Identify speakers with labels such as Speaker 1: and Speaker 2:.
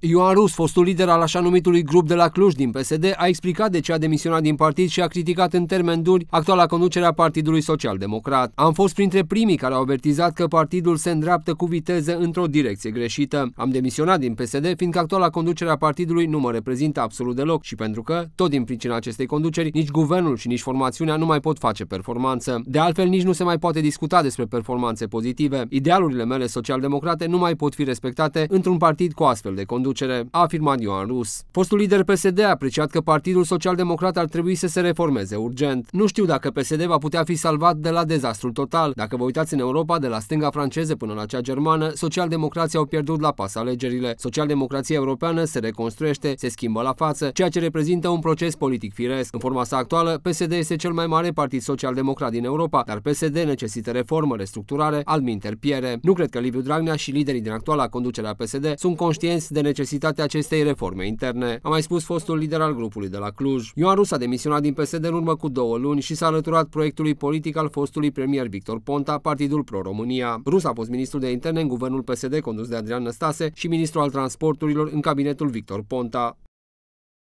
Speaker 1: Ioan Rus, fostul lider al așa numitului grup de la Cluj din PSD, a explicat de ce a demisionat din partid și a criticat în termeni duri actuala a Partidului Social Democrat. Am fost printre primii care au avertizat că partidul se îndreaptă cu viteză într-o direcție greșită. Am demisionat din PSD fiindcă actuala conducere a partidului nu mă reprezintă absolut deloc și pentru că, tot din pricina acestei conduceri, nici guvernul și nici formațiunea nu mai pot face performanță. De altfel, nici nu se mai poate discuta despre performanțe pozitive. Idealurile mele social-democrate nu mai pot fi respectate într-un partid cu astfel de conducere conducere, a afirmat Ioan Rus. Fostul lider PSD a apreciat că Partidul Social-Democrat ar trebui să se reformeze urgent. Nu știu dacă PSD va putea fi salvat de la dezastrul total. Dacă vă uitați în Europa, de la stânga franceză până la cea germană, socialdemocrații au pierdut la pas alegerile. Socialdemocrația europeană se reconstruiește, se schimbă la față, ceea ce reprezintă un proces politic firesc. În forma sa actuală, PSD este cel mai mare partid social-democrat din Europa, dar PSD necesită reformă, restructurare, minter piere. Nu cred că Liviu Dragnea și liderii din actuala conducere a PSD sunt conștienți de necesitatea necesitatea acestei reforme interne, a mai spus fostul lider al grupului de la Cluj. Ioan Rus a demisionat din PSD în urmă cu două luni și s-a alăturat proiectului politic al fostului premier Victor Ponta, Partidul Pro-România. Rus a fost ministrul de interne în guvernul PSD condus de Adrian Năstase și ministrul al transporturilor în cabinetul Victor Ponta.